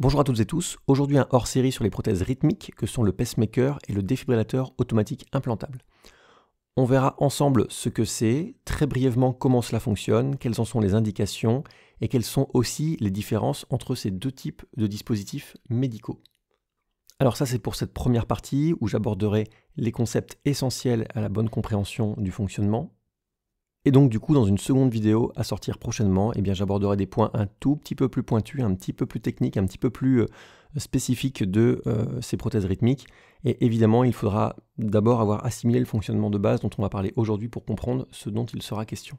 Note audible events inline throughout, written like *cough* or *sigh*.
Bonjour à toutes et tous, aujourd'hui un hors-série sur les prothèses rythmiques que sont le pacemaker et le défibrillateur automatique implantable. On verra ensemble ce que c'est, très brièvement comment cela fonctionne, quelles en sont les indications et quelles sont aussi les différences entre ces deux types de dispositifs médicaux. Alors ça c'est pour cette première partie où j'aborderai les concepts essentiels à la bonne compréhension du fonctionnement et donc du coup, dans une seconde vidéo à sortir prochainement, eh bien j'aborderai des points un tout petit peu plus pointus, un petit peu plus techniques, un petit peu plus euh, spécifiques de euh, ces prothèses rythmiques. Et évidemment, il faudra d'abord avoir assimilé le fonctionnement de base dont on va parler aujourd'hui pour comprendre ce dont il sera question.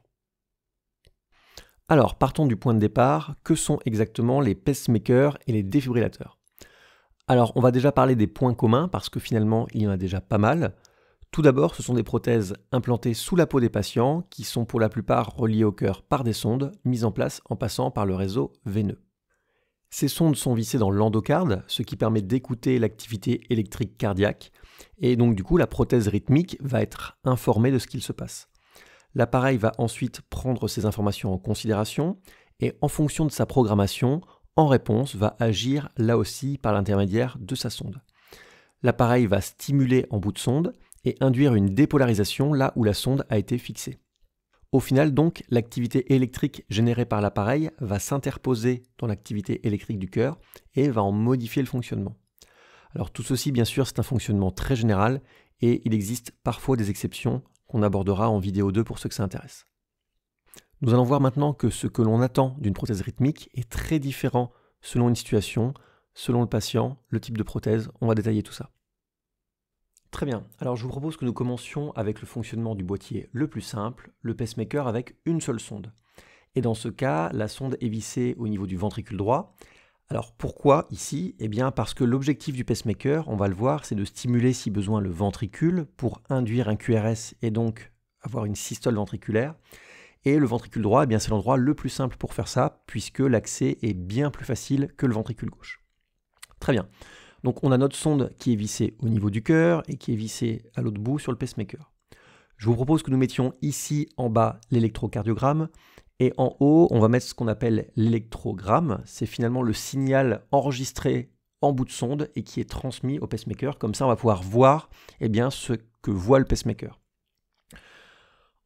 Alors, partons du point de départ, que sont exactement les pacemakers et les défibrillateurs Alors, on va déjà parler des points communs parce que finalement, il y en a déjà pas mal. Tout d'abord, ce sont des prothèses implantées sous la peau des patients qui sont pour la plupart reliées au cœur par des sondes mises en place en passant par le réseau veineux. Ces sondes sont vissées dans l'endocarde, ce qui permet d'écouter l'activité électrique cardiaque, et donc du coup la prothèse rythmique va être informée de ce qu'il se passe. L'appareil va ensuite prendre ces informations en considération, et en fonction de sa programmation, en réponse, va agir là aussi par l'intermédiaire de sa sonde. L'appareil va stimuler en bout de sonde, et induire une dépolarisation là où la sonde a été fixée. Au final donc, l'activité électrique générée par l'appareil va s'interposer dans l'activité électrique du cœur et va en modifier le fonctionnement. Alors tout ceci bien sûr c'est un fonctionnement très général et il existe parfois des exceptions qu'on abordera en vidéo 2 pour ceux que ça intéresse. Nous allons voir maintenant que ce que l'on attend d'une prothèse rythmique est très différent selon une situation, selon le patient, le type de prothèse, on va détailler tout ça. Très bien, alors je vous propose que nous commencions avec le fonctionnement du boîtier le plus simple, le pacemaker avec une seule sonde. Et dans ce cas, la sonde est vissée au niveau du ventricule droit. Alors pourquoi ici Eh bien parce que l'objectif du pacemaker, on va le voir, c'est de stimuler si besoin le ventricule pour induire un QRS et donc avoir une systole ventriculaire. Et le ventricule droit, eh bien c'est l'endroit le plus simple pour faire ça, puisque l'accès est bien plus facile que le ventricule gauche. Très bien. Donc on a notre sonde qui est vissée au niveau du cœur et qui est vissée à l'autre bout sur le pacemaker. Je vous propose que nous mettions ici en bas l'électrocardiogramme et en haut on va mettre ce qu'on appelle l'électrogramme. C'est finalement le signal enregistré en bout de sonde et qui est transmis au pacemaker. Comme ça on va pouvoir voir eh bien, ce que voit le pacemaker.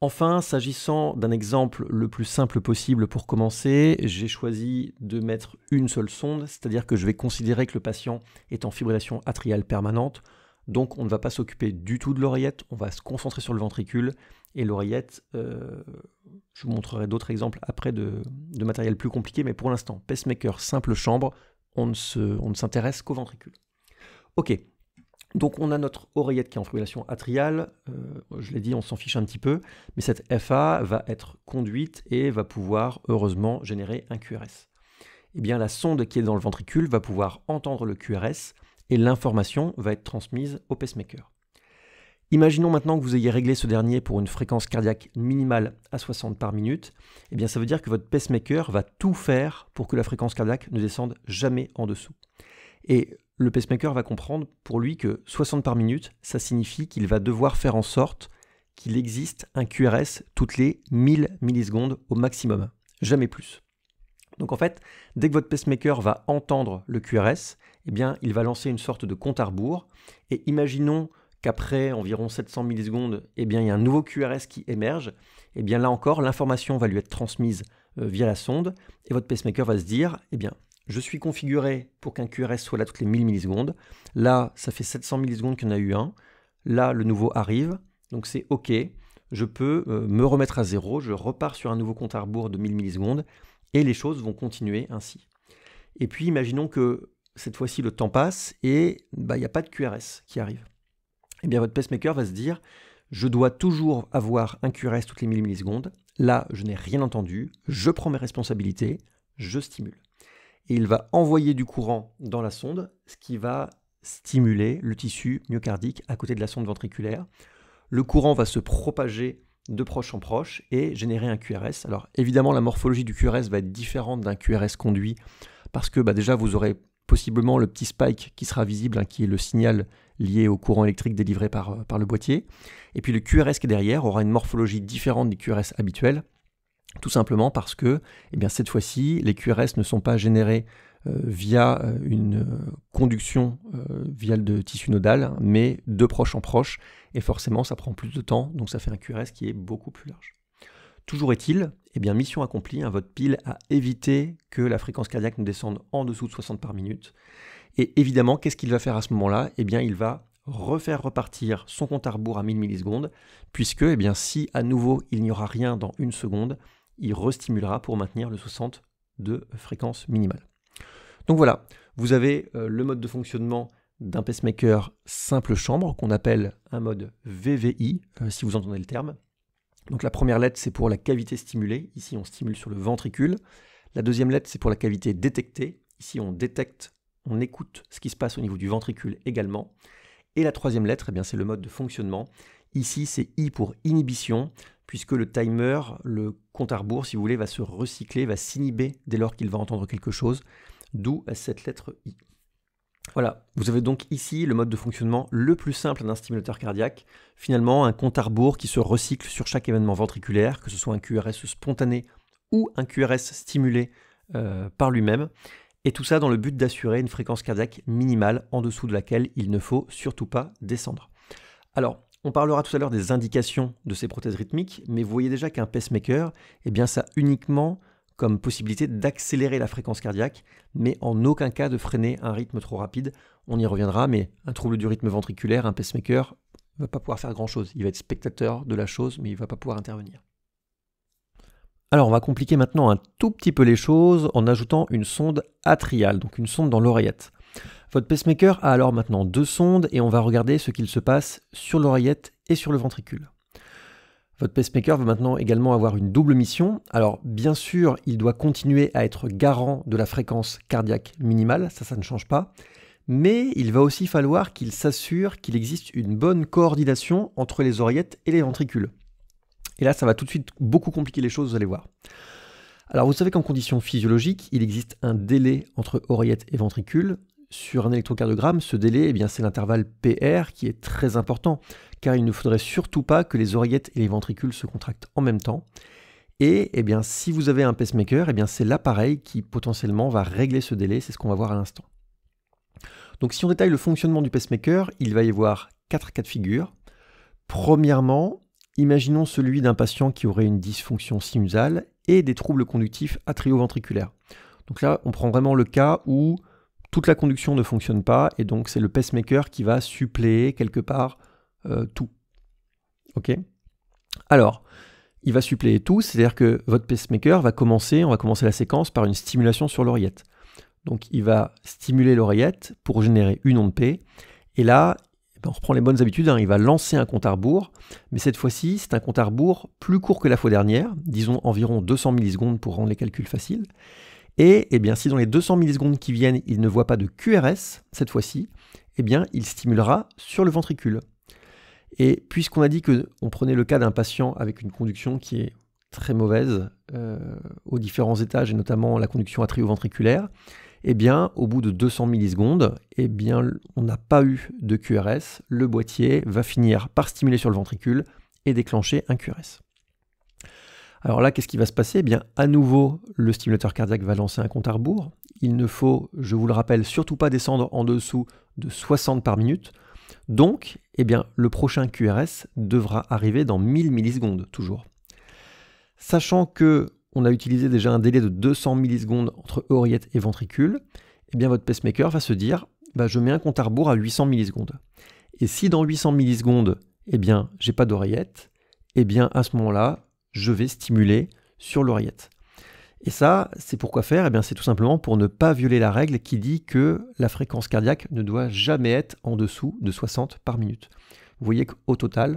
Enfin, s'agissant d'un exemple le plus simple possible pour commencer, j'ai choisi de mettre une seule sonde, c'est-à-dire que je vais considérer que le patient est en fibrillation atriale permanente, donc on ne va pas s'occuper du tout de l'oreillette, on va se concentrer sur le ventricule, et l'oreillette, euh, je vous montrerai d'autres exemples après de, matériel plus compliqué, mais pour l'instant, pacemaker, simple chambre, on ne s'intéresse qu'au ventricule. Ok, donc on a notre oreillette qui est en fibrillation atriale, euh, je l'ai dit, on s'en fiche un petit peu, mais cette FA va être conduite et va pouvoir heureusement générer un QRS. Eh bien la sonde qui est dans le ventricule va pouvoir entendre le QRS et l'information va être transmise au pacemaker. Imaginons maintenant que vous ayez réglé ce dernier pour une fréquence cardiaque minimale à 60 par minute, eh bien ça veut dire que votre pacemaker va tout faire pour que la fréquence cardiaque ne descende jamais en dessous. Et le pacemaker va comprendre pour lui que 60 par minute, ça signifie qu'il va devoir faire en sorte qu'il existe un QRS toutes les 1000 millisecondes au maximum, jamais plus. Donc en fait, dès que votre pacemaker va entendre le QRS, eh bien, il va lancer une sorte de compte à rebours. Et imaginons qu'après environ 700 millisecondes, eh bien, il y a un nouveau QRS qui émerge. Eh bien, là encore, l'information va lui être transmise euh, via la sonde et votre pacemaker va se dire, eh bien, je suis configuré pour qu'un QRS soit là toutes les 1000 millisecondes. Là, ça fait 700 millisecondes qu'il y en a eu un. Là, le nouveau arrive, donc c'est OK. Je peux euh, me remettre à zéro, je repars sur un nouveau compte à rebours de 1000 millisecondes, et les choses vont continuer ainsi. Et puis, imaginons que cette fois-ci, le temps passe et bah, il n'y a pas de QRS qui arrive. Eh bien, votre pacemaker va se dire, je dois toujours avoir un QRS toutes les 1000 millisecondes. Là, je n'ai rien entendu, je prends mes responsabilités, je stimule il va envoyer du courant dans la sonde, ce qui va stimuler le tissu myocardique à côté de la sonde ventriculaire. Le courant va se propager de proche en proche et générer un QRS. Alors évidemment, la morphologie du QRS va être différente d'un QRS conduit parce que bah, déjà, vous aurez possiblement le petit spike qui sera visible, hein, qui est le signal lié au courant électrique délivré par, euh, par le boîtier. Et puis le QRS qui est derrière aura une morphologie différente du QRS habituel, tout simplement parce que, eh bien, cette fois-ci, les QRS ne sont pas générés euh, via euh, une euh, conduction via le de tissu nodal, hein, mais de proche en proche, et forcément ça prend plus de temps, donc ça fait un QRS qui est beaucoup plus large. Toujours est-il, eh bien, mission accomplie, hein, votre pile a évité que la fréquence cardiaque ne descende en dessous de 60 par minute. Et évidemment, qu'est-ce qu'il va faire à ce moment-là Eh bien, il va refaire repartir son compte à rebours à 1000 millisecondes, puisque eh bien, si à nouveau il n'y aura rien dans une seconde, il restimulera pour maintenir le 60 de fréquence minimale. Donc voilà, vous avez euh, le mode de fonctionnement d'un pacemaker simple chambre qu'on appelle un mode VVI, euh, si vous entendez le terme. Donc la première lettre, c'est pour la cavité stimulée. Ici, on stimule sur le ventricule. La deuxième lettre, c'est pour la cavité détectée. Ici, on détecte, on écoute ce qui se passe au niveau du ventricule également. Et la troisième lettre, eh bien, c'est le mode de fonctionnement. Ici, c'est I pour inhibition puisque le timer, le compte à rebours, si vous voulez, va se recycler, va s'inhiber dès lors qu'il va entendre quelque chose, d'où cette lettre I. Voilà, vous avez donc ici le mode de fonctionnement le plus simple d'un stimulateur cardiaque, finalement un compte à rebours qui se recycle sur chaque événement ventriculaire, que ce soit un QRS spontané ou un QRS stimulé euh, par lui-même, et tout ça dans le but d'assurer une fréquence cardiaque minimale en dessous de laquelle il ne faut surtout pas descendre. Alors, on parlera tout à l'heure des indications de ces prothèses rythmiques, mais vous voyez déjà qu'un pacemaker, eh bien ça a uniquement comme possibilité d'accélérer la fréquence cardiaque, mais en aucun cas de freiner un rythme trop rapide. On y reviendra, mais un trouble du rythme ventriculaire, un pacemaker, ne va pas pouvoir faire grand-chose. Il va être spectateur de la chose, mais il ne va pas pouvoir intervenir. Alors on va compliquer maintenant un tout petit peu les choses en ajoutant une sonde atriale, donc une sonde dans l'oreillette. Votre pacemaker a alors maintenant deux sondes et on va regarder ce qu'il se passe sur l'oreillette et sur le ventricule. Votre pacemaker va maintenant également avoir une double mission. Alors bien sûr, il doit continuer à être garant de la fréquence cardiaque minimale, ça ça ne change pas, mais il va aussi falloir qu'il s'assure qu'il existe une bonne coordination entre les oreillettes et les ventricules. Et là, ça va tout de suite beaucoup compliquer les choses, vous allez voir. Alors vous savez qu'en conditions physiologiques, il existe un délai entre oreillette et ventricule sur un électrocardiogramme, ce délai, eh bien, c'est l'intervalle PR qui est très important, car il ne faudrait surtout pas que les oreillettes et les ventricules se contractent en même temps. Et eh bien, si vous avez un pacemaker, eh bien, c'est l'appareil qui potentiellement va régler ce délai, c'est ce qu'on va voir à l'instant. Donc si on détaille le fonctionnement du pacemaker, il va y avoir quatre cas de figure. Premièrement, imaginons celui d'un patient qui aurait une dysfonction sinusale et des troubles conductifs atrioventriculaires. Donc là, on prend vraiment le cas où toute la conduction ne fonctionne pas et donc c'est le pacemaker qui va suppléer quelque part euh, tout. Ok Alors, il va suppléer tout, c'est-à-dire que votre pacemaker va commencer, on va commencer la séquence par une stimulation sur l'oreillette. Donc il va stimuler l'oreillette pour générer une onde P. Et là, ben, on reprend les bonnes habitudes, hein, il va lancer un compte à rebours, mais cette fois-ci, c'est un compte à rebours plus court que la fois dernière, disons environ 200 millisecondes pour rendre les calculs faciles. Et eh bien, si dans les 200 millisecondes qui viennent, il ne voit pas de QRS, cette fois-ci, eh bien, il stimulera sur le ventricule. Et puisqu'on a dit qu'on prenait le cas d'un patient avec une conduction qui est très mauvaise euh, aux différents étages, et notamment la conduction atrioventriculaire, eh bien, au bout de 200 millisecondes, eh bien, on n'a pas eu de QRS. Le boîtier va finir par stimuler sur le ventricule et déclencher un QRS. Alors là, qu'est-ce qui va se passer eh bien, à nouveau, le stimulateur cardiaque va lancer un compte à rebours. Il ne faut, je vous le rappelle, surtout pas descendre en dessous de 60 par minute. Donc, eh bien, le prochain QRS devra arriver dans 1000 millisecondes toujours. Sachant que on a utilisé déjà un délai de 200 millisecondes entre oreillette et ventricule, eh bien votre pacemaker va se dire bah, je mets un compte à rebours à 800 millisecondes. Et si dans 800 millisecondes, eh bien, j'ai pas d'oreillette, eh bien à ce moment-là, je vais stimuler sur l'oreillette. Et ça, c'est pourquoi faire Eh bien, c'est tout simplement pour ne pas violer la règle qui dit que la fréquence cardiaque ne doit jamais être en dessous de 60 par minute. Vous voyez qu'au total,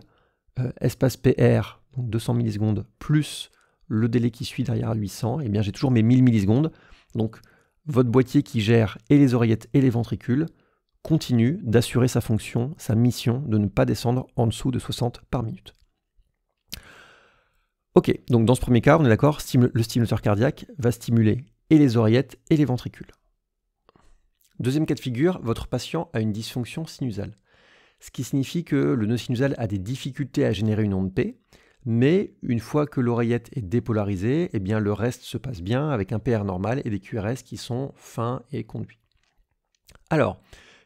euh, espace PR, donc 200 millisecondes, plus le délai qui suit derrière 800, eh bien, j'ai toujours mes 1000 millisecondes. Donc, votre boîtier qui gère et les oreillettes et les ventricules continue d'assurer sa fonction, sa mission de ne pas descendre en dessous de 60 par minute. Ok, donc dans ce premier cas, on est d'accord, le stimulateur cardiaque va stimuler et les oreillettes et les ventricules. Deuxième cas de figure, votre patient a une dysfonction sinusale, ce qui signifie que le nœud sinusal a des difficultés à générer une onde P, mais une fois que l'oreillette est dépolarisée, eh bien le reste se passe bien avec un PR normal et des QRS qui sont fins et conduits. Alors,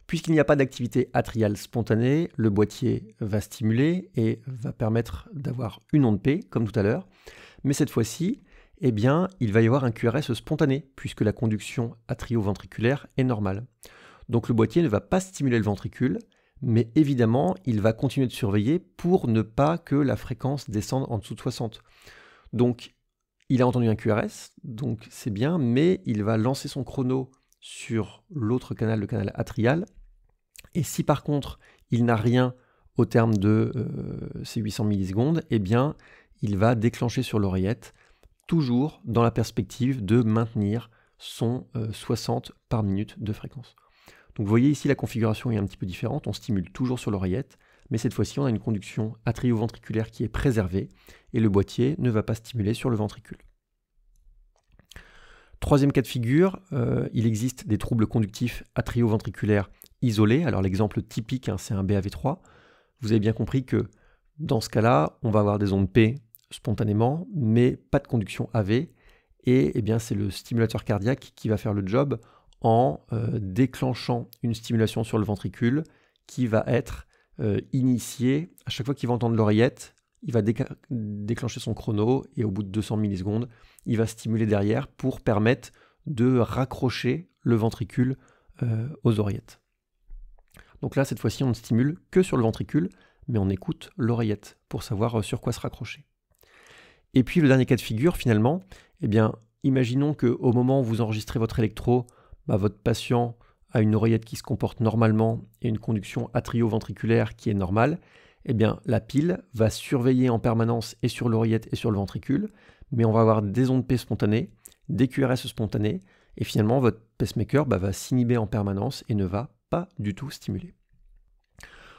Puisqu'il n'y a pas d'activité atriale spontanée, le boîtier va stimuler et va permettre d'avoir une onde P, comme tout à l'heure. Mais cette fois-ci, eh bien, il va y avoir un QRS spontané, puisque la conduction atrioventriculaire est normale. Donc le boîtier ne va pas stimuler le ventricule, mais évidemment, il va continuer de surveiller pour ne pas que la fréquence descende en dessous de 60. Donc, il a entendu un QRS, donc c'est bien, mais il va lancer son chrono sur l'autre canal, le canal atrial, et si par contre il n'a rien au terme de euh, ces 800 millisecondes, eh bien il va déclencher sur l'oreillette, toujours dans la perspective de maintenir son 60 euh, par minute de fréquence. Donc vous voyez ici la configuration est un petit peu différente, on stimule toujours sur l'oreillette, mais cette fois-ci on a une conduction atrioventriculaire qui est préservée et le boîtier ne va pas stimuler sur le ventricule. Troisième cas de figure, euh, il existe des troubles conductifs atrioventriculaires isolé. Alors l'exemple typique, hein, c'est un BAV3. Vous avez bien compris que dans ce cas-là, on va avoir des ondes P spontanément, mais pas de conduction AV. Et eh bien, c'est le stimulateur cardiaque qui va faire le job en euh, déclenchant une stimulation sur le ventricule qui va être euh, initiée. À chaque fois qu'il va entendre l'oreillette, il va déclencher son chrono et au bout de 200 millisecondes, il va stimuler derrière pour permettre de raccrocher le ventricule euh, aux oreillettes. Donc là, cette fois-ci, on ne stimule que sur le ventricule, mais on écoute l'oreillette pour savoir euh, sur quoi se raccrocher. Et puis le dernier cas de figure, finalement, eh bien, imaginons qu'au moment où vous enregistrez votre électro, bah, votre patient a une oreillette qui se comporte normalement et une conduction atrioventriculaire qui est normale. Eh bien, la pile va surveiller en permanence et sur l'oreillette et sur le ventricule, mais on va avoir des ondes P spontanées, des QRS spontanées, et finalement votre pacemaker bah, va s'inhiber en permanence et ne va pas du tout stimulé.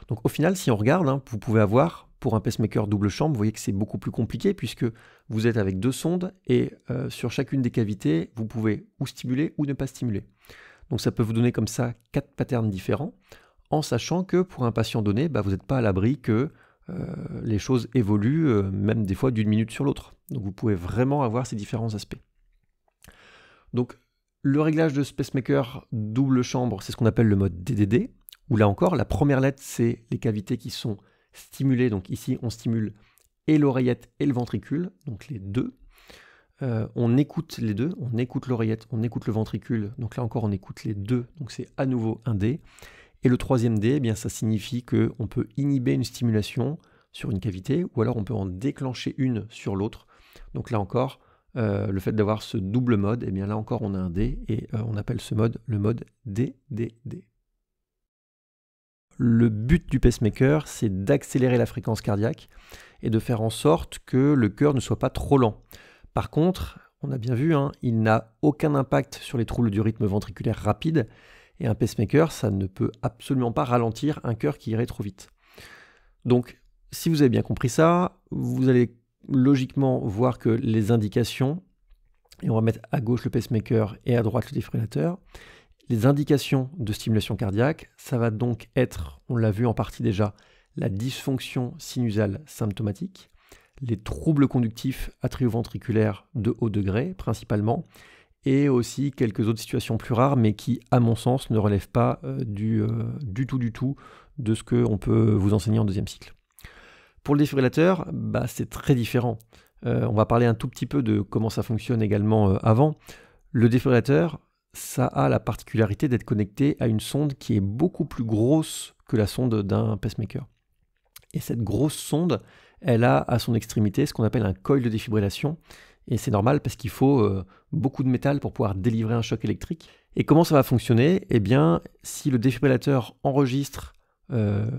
Donc au final, si on regarde, hein, vous pouvez avoir pour un pacemaker double chambre, vous voyez que c'est beaucoup plus compliqué puisque vous êtes avec deux sondes et euh, sur chacune des cavités, vous pouvez ou stimuler ou ne pas stimuler. Donc ça peut vous donner comme ça quatre patterns différents, en sachant que pour un patient donné, bah, vous n'êtes pas à l'abri que euh, les choses évoluent, euh, même des fois d'une minute sur l'autre. Donc vous pouvez vraiment avoir ces différents aspects. Donc le réglage de Spacemaker double chambre, c'est ce qu'on appelle le mode DDD, où là encore, la première lettre, c'est les cavités qui sont stimulées. Donc ici, on stimule et l'oreillette et le ventricule, donc les deux. Euh, on écoute les deux, on écoute l'oreillette, on écoute le ventricule, donc là encore on écoute les deux, donc c'est à nouveau un D. Et le troisième D, eh bien, ça signifie qu'on peut inhiber une stimulation sur une cavité, ou alors on peut en déclencher une sur l'autre. Donc là encore, euh, le fait d'avoir ce double mode, et eh bien là encore on a un D et euh, on appelle ce mode le mode DDD. Le but du pacemaker, c'est d'accélérer la fréquence cardiaque et de faire en sorte que le cœur ne soit pas trop lent. Par contre, on a bien vu, hein, il n'a aucun impact sur les troubles du rythme ventriculaire rapide et un pacemaker, ça ne peut absolument pas ralentir un cœur qui irait trop vite. Donc, si vous avez bien compris ça, vous allez logiquement voir que les indications, et on va mettre à gauche le pacemaker et à droite le défibrillateur, les indications de stimulation cardiaque, ça va donc être, on l'a vu en partie déjà, la dysfonction sinusale symptomatique, les troubles conductifs atrioventriculaires de haut degré principalement, et aussi quelques autres situations plus rares, mais qui, à mon sens, ne relèvent pas euh, du, euh, du tout, du tout de ce qu'on peut vous enseigner en deuxième cycle. Pour le défibrillateur, bah, c'est très différent. Euh, on va parler un tout petit peu de comment ça fonctionne également euh, avant. Le défibrillateur, ça a la particularité d'être connecté à une sonde qui est beaucoup plus grosse que la sonde d'un pacemaker. Et cette grosse sonde, elle a à son extrémité ce qu'on appelle un coil de défibrillation. Et c'est normal parce qu'il faut euh, beaucoup de métal pour pouvoir délivrer un choc électrique. Et comment ça va fonctionner Eh bien, si le défibrillateur enregistre euh,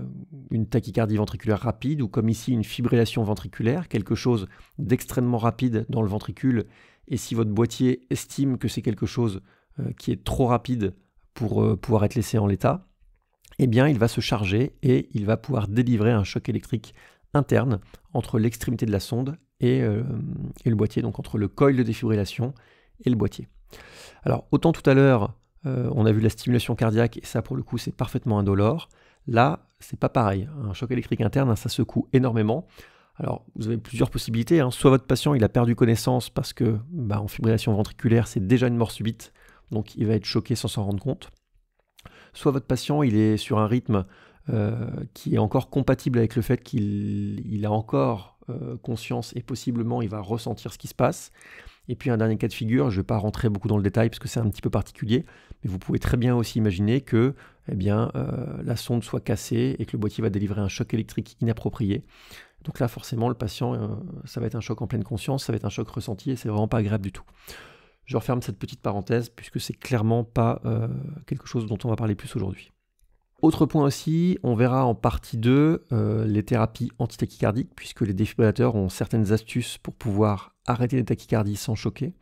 une tachycardie ventriculaire rapide ou comme ici une fibrillation ventriculaire, quelque chose d'extrêmement rapide dans le ventricule. Et si votre boîtier estime que c'est quelque chose euh, qui est trop rapide pour euh, pouvoir être laissé en l'état, eh bien il va se charger et il va pouvoir délivrer un choc électrique interne entre l'extrémité de la sonde et, et, le boîtier, donc entre le coil de défibrillation et le boîtier. Alors autant tout à l'heure, on a vu la stimulation cardiaque et ça pour le coup c'est parfaitement indolore. Là, c'est pas pareil. Un choc électrique interne, ça secoue énormément. Alors, vous avez plusieurs possibilités. Hein. Soit votre patient, il a perdu connaissance parce que, bah, en fibrillation ventriculaire, c'est déjà une mort subite, donc il va être choqué sans s'en rendre compte. Soit votre patient, il est sur un rythme euh, qui est encore compatible avec le fait qu'il a encore euh, conscience et possiblement il va ressentir ce qui se passe. Et puis un dernier cas de figure, je ne vais pas rentrer beaucoup dans le détail parce que c'est un petit peu particulier, mais vous pouvez très bien aussi imaginer que eh bien, euh, la sonde soit cassée et que le boîtier va délivrer un choc électrique inapproprié. Donc là, forcément, le patient, euh, ça va être un choc en pleine conscience, ça va être un choc ressenti et c'est vraiment pas agréable du tout. Je referme cette petite parenthèse puisque c'est clairement pas euh, quelque chose dont on va parler plus aujourd'hui. Autre point aussi, on verra en partie 2 les thérapies antitachycardiques, puisque les défibrillateurs ont certaines astuces pour pouvoir arrêter les tachycardies sans choquer.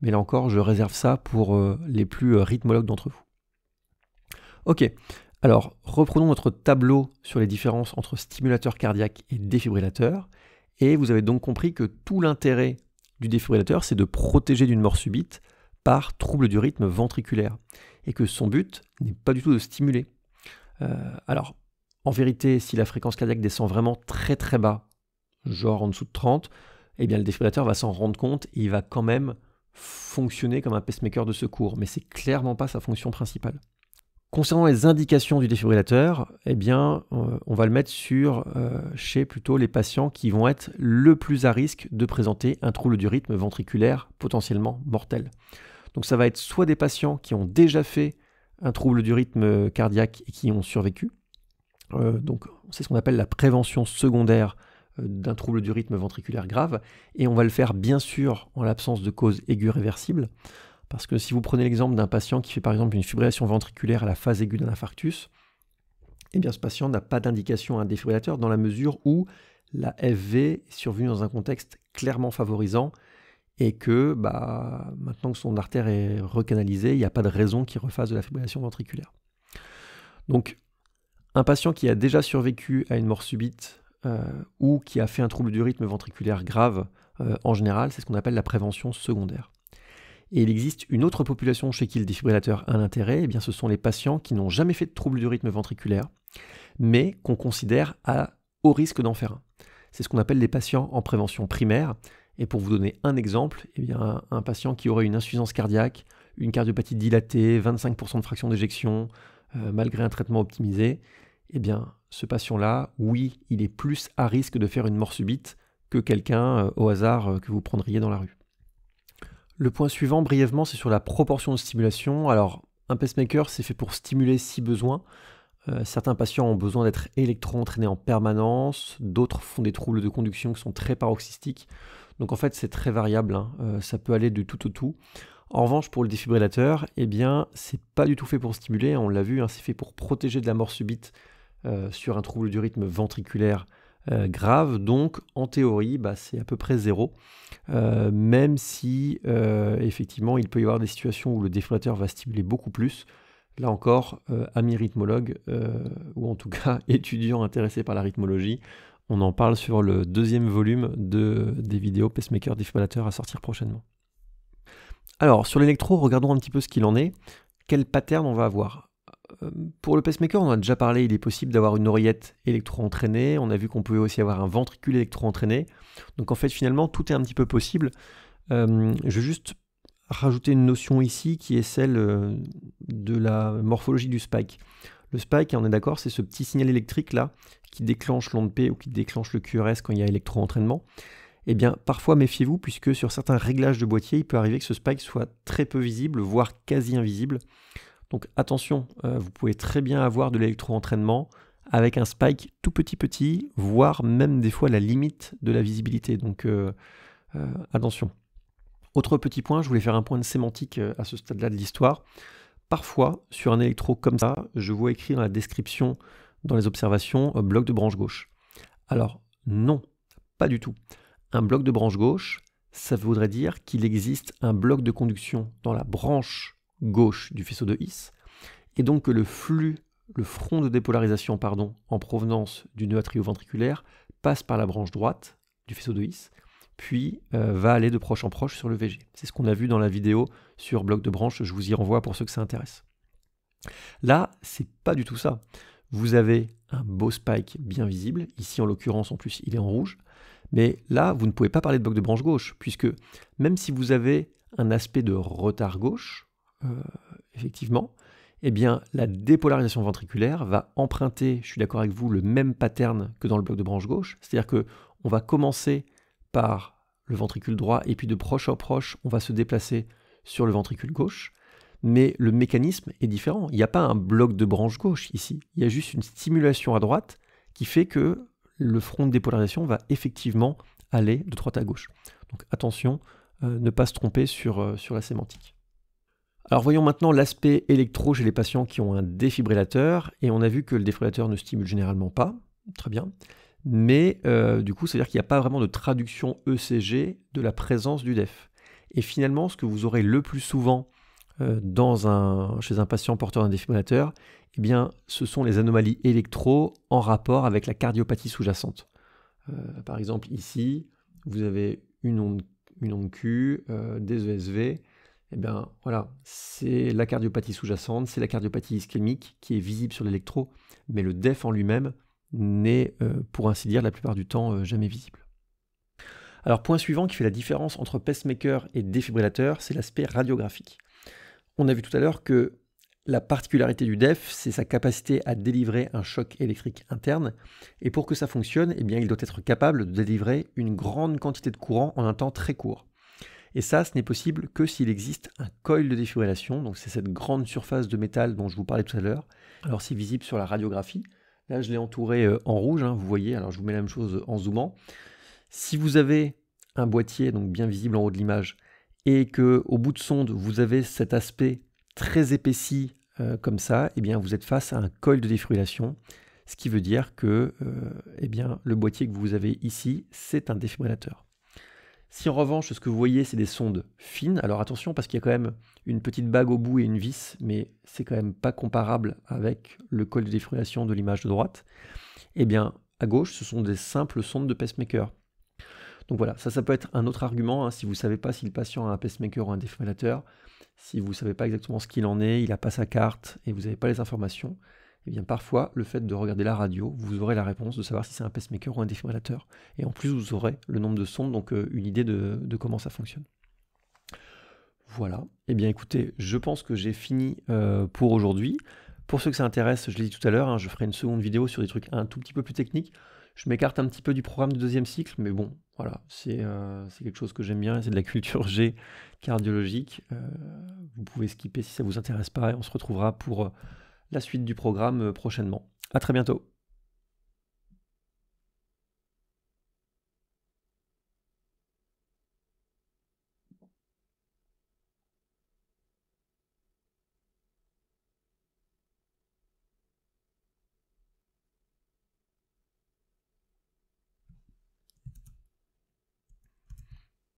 Mais là encore, je réserve ça pour euh, les plus euh, rythmologues d'entre vous. Ok, alors reprenons notre tableau sur les différences entre stimulateur cardiaque et défibrillateur. Et vous avez donc compris que tout l'intérêt du défibrillateur, c'est de protéger d'une mort subite par trouble du rythme ventriculaire. Et que son but n'est pas du tout de stimuler. Euh, alors, en vérité, si la fréquence cardiaque descend vraiment très très bas, genre en dessous de 30, eh bien le défibrillateur va s'en rendre compte et il va quand même fonctionner comme un pacemaker de secours, mais n'est clairement pas sa fonction principale. Concernant les indications du défibrillateur, eh bien, euh, on va le mettre sur euh, chez plutôt les patients qui vont être le plus à risque de présenter un trouble du rythme ventriculaire potentiellement mortel. Donc ça va être soit des patients qui ont déjà fait un trouble du rythme cardiaque et qui ont survécu. Euh, donc c'est ce qu'on appelle la prévention secondaire d'un trouble du rythme ventriculaire grave, et on va le faire bien sûr en l'absence de cause aiguë réversible, parce que si vous prenez l'exemple d'un patient qui fait par exemple une fibrillation ventriculaire à la phase aiguë d'un infarctus, eh bien ce patient n'a pas d'indication à un défibrillateur dans la mesure où la FV est survenue dans un contexte clairement favorisant et que bah, maintenant que son artère est recanalisée, il n'y a pas de raison qu'il refasse de la fibrillation ventriculaire. Donc un patient qui a déjà survécu à une mort subite euh, ou qui a fait un trouble du rythme ventriculaire grave euh, en général, c'est ce qu'on appelle la prévention secondaire. Et il existe une autre population chez qui le défibrillateur a un intérêt, et eh bien ce sont les patients qui n'ont jamais fait de trouble du rythme ventriculaire, mais qu'on considère à haut risque d'en faire un. C'est ce qu'on appelle les patients en prévention primaire. Et pour vous donner un exemple, eh un patient qui aurait une insuffisance cardiaque, une cardiopathie dilatée, 25% de fraction d'éjection, euh, malgré un traitement optimisé, eh bien, ce patient-là, oui, il est plus à risque de faire une mort subite que quelqu'un euh, au hasard euh, que vous prendriez dans la rue. Le point suivant, brièvement, c'est sur la proportion de stimulation. Alors, un pacemaker, c'est fait pour stimuler si besoin. Euh, certains patients ont besoin d'être électro-entraînés en permanence, d'autres font des troubles de conduction qui sont très paroxystiques. Donc en fait, c'est très variable, hein. ça peut aller de tout au tout. En revanche, pour le défibrillateur, eh bien, c'est pas du tout fait pour stimuler, on l'a vu, hein, c'est fait pour protéger de la mort subite euh, sur un trouble du rythme ventriculaire euh, grave. Donc, en théorie, bah, c'est à peu près zéro. Euh, même si, effectivement, il peut y avoir des situations où le défibrillateur va stimuler beaucoup plus. Là encore, ami rythmologues, ou en tout cas *laughs* étudiant intéressé par la rythmologie, on en parle sur le deuxième volume de, des vidéos pacemaker défibrillateur à sortir prochainement. Alors, sur l'électro, regardons un petit peu ce qu'il en est. Quel pattern on va avoir euh, pour le pacemaker, on a déjà parlé, il est possible d'avoir une oreillette électro-entraînée. On a vu qu'on pouvait aussi avoir un ventricule électro-entraîné. Donc en fait, finalement, tout est un petit peu possible. Euh, je vais juste rajouter une notion ici qui est celle euh, de la morphologie du spike. Le spike, on est d'accord, c'est ce petit signal électrique là qui déclenche l'onde P ou qui déclenche le QRS quand il y a électro-entraînement. Eh bien, parfois méfiez-vous puisque sur certains réglages de boîtier, il peut arriver que ce spike soit très peu visible, voire quasi invisible. Donc attention, euh, vous pouvez très bien avoir de l'électro-entraînement avec un spike tout petit petit, voire même des fois la limite de la visibilité. Donc euh, euh, attention. Autre petit point, je voulais faire un point de sémantique à ce stade-là de l'histoire. Parfois, sur un électro comme ça, je vois écrit dans la description, dans les observations, bloc de branche gauche. Alors, non, pas du tout. Un bloc de branche gauche, ça voudrait dire qu'il existe un bloc de conduction dans la branche gauche du faisceau de His, et donc que le flux, le front de dépolarisation pardon, en provenance du nœud atrioventriculaire passe par la branche droite du faisceau de His, puis euh, va aller de proche en proche sur le VG. C'est ce qu'on a vu dans la vidéo sur bloc de branche, je vous y renvoie pour ceux que ça intéresse. Là, c'est pas du tout ça. Vous avez un beau spike bien visible, ici en l'occurrence en plus il est en rouge, mais là vous ne pouvez pas parler de bloc de branche gauche, puisque même si vous avez un aspect de retard gauche, euh, effectivement, eh bien, la dépolarisation ventriculaire va emprunter, je suis d'accord avec vous, le même pattern que dans le bloc de branche gauche. C'est-à-dire que on va commencer par le ventricule droit et puis de proche en proche, on va se déplacer sur le ventricule gauche. Mais le mécanisme est différent. Il n'y a pas un bloc de branche gauche ici. Il y a juste une stimulation à droite qui fait que le front de dépolarisation va effectivement aller de droite à gauche. Donc attention, euh, ne pas se tromper sur, euh, sur la sémantique. Alors voyons maintenant l'aspect électro chez les patients qui ont un défibrillateur, et on a vu que le défibrillateur ne stimule généralement pas, très bien, mais euh, du coup, ça veut dire qu'il n'y a pas vraiment de traduction ECG de la présence du DEF. Et finalement, ce que vous aurez le plus souvent euh, chez un patient porteur d'un défibrillateur, eh bien, ce sont les anomalies électro en rapport avec la cardiopathie sous-jacente. Euh, par exemple, ici, vous avez une onde, une onde Q, des ESV, eh bien voilà, c'est la cardiopathie sous-jacente, c'est la cardiopathie ischémique qui est visible sur l'électro, mais le DEF en lui-même n'est, euh, pour ainsi dire, la plupart du temps euh, jamais visible. Alors point suivant qui fait la différence entre pacemaker et défibrillateur, c'est l'aspect radiographique. On a vu tout à l'heure que la particularité du DEF, c'est sa capacité à délivrer un choc électrique interne, et pour que ça fonctionne, eh bien, il doit être capable de délivrer une grande quantité de courant en un temps très court. Et ça, ce n'est possible que s'il existe un coil de défibrillation, donc c'est cette grande surface de métal dont je vous parlais tout à l'heure. Alors c'est visible sur la radiographie. Là, je l'ai entouré euh, en rouge, hein, vous voyez, alors je vous mets la même chose en zoomant. Si vous avez un boîtier, donc bien visible en haut de l'image, et que au bout de sonde, vous avez cet aspect très épaissi euh, comme ça, eh bien, vous êtes face à un col de défibrillation, ce qui veut dire que euh, eh bien, le boîtier que vous avez ici, c'est un défibrillateur. Si en revanche, ce que vous voyez, c'est des sondes fines, alors attention parce qu'il y a quand même une petite bague au bout et une vis, mais c'est quand même pas comparable avec le col de défrayation de l'image de droite, et eh bien, à gauche, ce sont des simples sondes de pacemaker. Donc voilà, ça, ça peut être un autre argument. Hein. si vous ne savez pas si le patient a un pacemaker ou un défibrillateur, si vous ne savez pas exactement ce qu'il en est, il n'a pas sa carte et vous n'avez pas les informations, et eh bien parfois le fait de regarder la radio, vous aurez la réponse de savoir si c'est un pacemaker ou un défibrillateur. Et en plus, vous aurez le nombre de sondes, donc euh, une idée de, comment ça fonctionne. Voilà. Eh bien écoutez, je pense que j'ai fini euh, pour aujourd'hui. Pour ceux que ça intéresse, je l'ai dit tout à l'heure, hein, je ferai une seconde vidéo sur des trucs un tout petit peu plus techniques. Je m'écarte un petit peu du programme du deuxième cycle, mais bon, voilà, c'est euh, quelque chose que j'aime bien, c'est de la culture G cardiologique. vous pouvez skipper si ça ne vous intéresse pas et on se retrouvera pour la suite du programme euh, prochainement. À très bientôt.